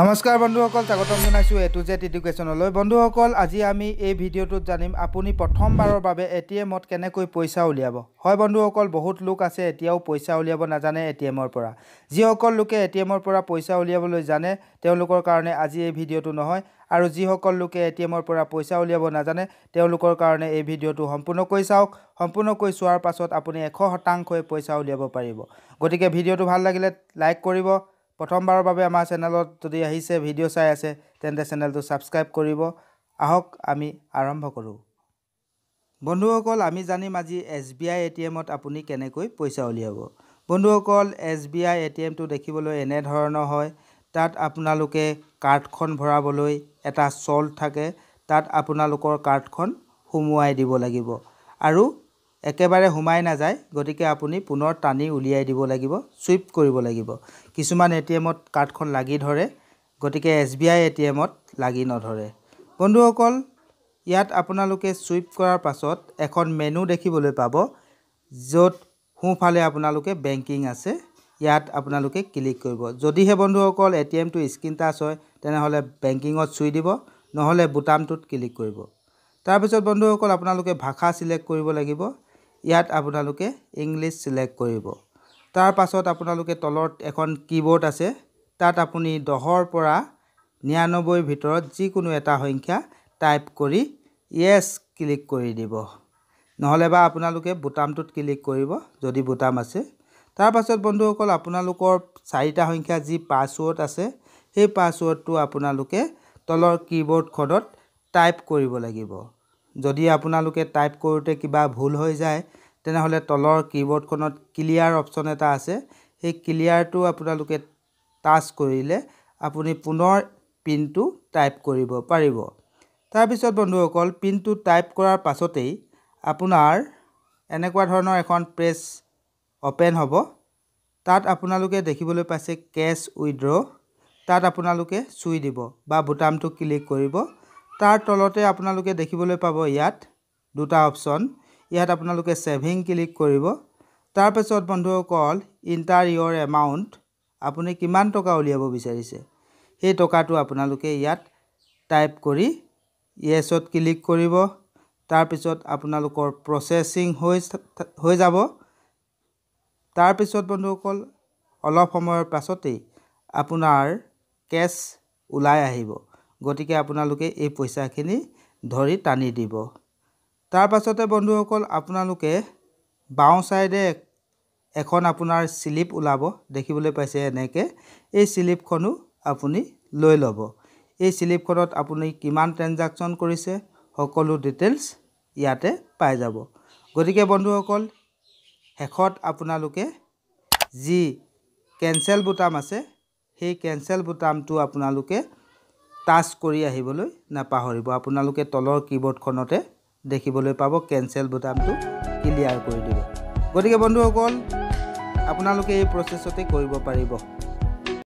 নমস্কাৰ বন্ধুসকল স্বাগতম জনাইছোঁ এ টু জেড এডুকেশ্যনলৈ বন্ধুসকল আজি আমি এই ভিডিঅ'টোত জানিম আপুনি প্ৰথমবাৰৰ বাবে এ টি এমত কেনেকৈ পইচা উলিয়াব হয় বন্ধুসকল বহুত লোক আছে এতিয়াও পইচা উলিয়াব নাজানে এ টি এমৰ পৰা যিসকল লোকে এ টি এমৰ পৰা পইচা উলিয়াবলৈ জানে তেওঁলোকৰ কাৰণে আজি এই ভিডিঅ'টো নহয় আৰু যিসকল লোকে এ টি এমৰ পৰা পইচা উলিয়াব নাজানে তেওঁলোকৰ কাৰণে এই ভিডিঅ'টো সম্পূৰ্ণকৈ চাওক সম্পূৰ্ণকৈ চোৱাৰ পাছত আপুনি এশ শতাংশই পইচা উলিয়াব পাৰিব গতিকে ভিডিঅ'টো ভাল লাগিলে লাইক কৰিব প্ৰথমবাৰৰ বাবে আমাৰ চেনেলত যদি আহিছে ভিডিঅ' চাই আছে তেন্তে চেনেলটো ছাবস্ক্ৰাইব কৰিব আহক আমি আৰম্ভ কৰোঁ বন্ধুসকল আমি জানিম আজি S B I A T এমত আপুনি কেনেকৈ পইচা উলিয়াব বন্ধুসকল S B I A T এমটো দেখিবলৈ এনেধৰণৰ হয় তাত আপোনালোকে কাৰ্ডখন ভৰাবলৈ এটা চল্ট থাকে তাত আপোনালোকৰ কাৰ্ডখন সুমুৱাই দিব লাগিব আৰু একেবাৰে সোমাই নাযায় গতিকে আপুনি পুনৰ টানি উলিয়াই দিব লাগিব চুইপ কৰিব লাগিব কিছুমান এ টি এমত কাৰ্ডখন লাগি ধৰে গতিকে S B I A T এমত লাগি নধৰে বন্ধুসকল ইয়াত আপোনালোকে চুইপ কৰাৰ পাছত এখন মেনু দেখিবলৈ পাব য'ত সোঁফালে আপোনালোকে বেংকিং আছে ইয়াত আপোনালোকে ক্লিক কৰিব যদিহে বন্ধুসকল এ টি এমটো স্ক্ৰীণ টাচ হয় তেনেহ'লে বেংকিঙত চুই দিব নহ'লে বুটামটোত ক্লিক কৰিব তাৰপিছত বন্ধুসকল আপোনালোকে ভাষা চিলেক্ট কৰিব লাগিব ইয়াত আপোনালোকে ইংলিছ চিলেক্ট কৰিব তাৰ পাছত আপোনালোকে তলত এখন কীবৰ্ড আছে তাত আপুনি দহৰ পৰা নিৰানব্বৈৰ ভিতৰত যিকোনো এটা সংখ্যা টাইপ কৰি য়েছ ক্লিক কৰি দিব নহ'লে বা আপোনালোকে বুটামটোত ক্লিক কৰিব যদি বুটাম আছে তাৰপাছত বন্ধুসকল আপোনালোকৰ চাৰিটা সংখ্যা যি পাছৱৰ্ড আছে সেই পাছৱৰ্ডটো আপোনালোকে তলৰ কীবৰ্ডখনত টাইপ কৰিব লাগিব যদি আপোনালোকে টাইপ কৰোঁতে কিবা ভুল হৈ যায় তেনেহ'লে তলৰ কীবৰ্ডখনত ক্লিয়াৰ অপশ্যন এটা আছে সেই ক্লিয়াৰটো আপোনালোকে টাচ কৰিলে আপুনি পুনৰ পিনটো টাইপ কৰিব পাৰিব তাৰপিছত বন্ধুসকল পিনটো টাইপ কৰাৰ পাছতেই আপোনাৰ এনেকুৱা ধৰণৰ এখন প্ৰেছ অ'পেন হ'ব তাত আপোনালোকে দেখিবলৈ পাইছে কেছ উইড্ৰ' তাত আপোনালোকে চুই দিব বা বুটামটো ক্লিক কৰিব তাৰ তলতে আপোনালোকে দেখিবলৈ পাব ইয়াত দুটা অপশ্যন ইয়াত আপোনালোকে ছেভিং ক্লিক কৰিব তাৰপিছত বন্ধুসকল ইণ্টাৰ ইয়ৰ এমাউণ্ট আপুনি কিমান টকা উলিয়াব বিচাৰিছে সেই টকাটো আপোনালোকে ইয়াত টাইপ কৰি ইয়েছত ক্লিক কৰিব তাৰপিছত আপোনালোকৰ প্ৰচেছিং হৈ হৈ যাব তাৰপিছত বন্ধুসকল অলপ সময়ৰ পাছতেই আপোনাৰ কেছ ওলাই আহিব গতিকে আপোনালোকে এই পইচাখিনি ধৰি টানি দিব তাৰ পাছতে বন্ধুসকল আপোনালোকে বাওঁ চাইডে এখন আপোনাৰ শ্লিপ ওলাব দেখিবলৈ পাইছে এনেকৈ এই শ্লিপখনো আপুনি লৈ ল'ব এই শ্লিপখনত আপুনি কিমান ট্ৰেঞ্জাকশ্যন কৰিছে সকলো ডিটেইলছ ইয়াতে পাই যাব গতিকে বন্ধুসকল শেষত আপোনালোকে যি কেঞ্চেল বুটাম আছে সেই কেঞ্চেল বুটামটো আপোনালোকে টাচ কৰি আহিবলৈ নাপাহৰিব আপোনালোকে তলৰ কীবৰ্ডখনতে দেখিবলৈ পাব কেনচেল বুটামটো ক্লিয়াৰ কৰি দিব গতিকে বন্ধুসকল আপোনালোকে এই প্ৰচেছতে কৰিব পাৰিব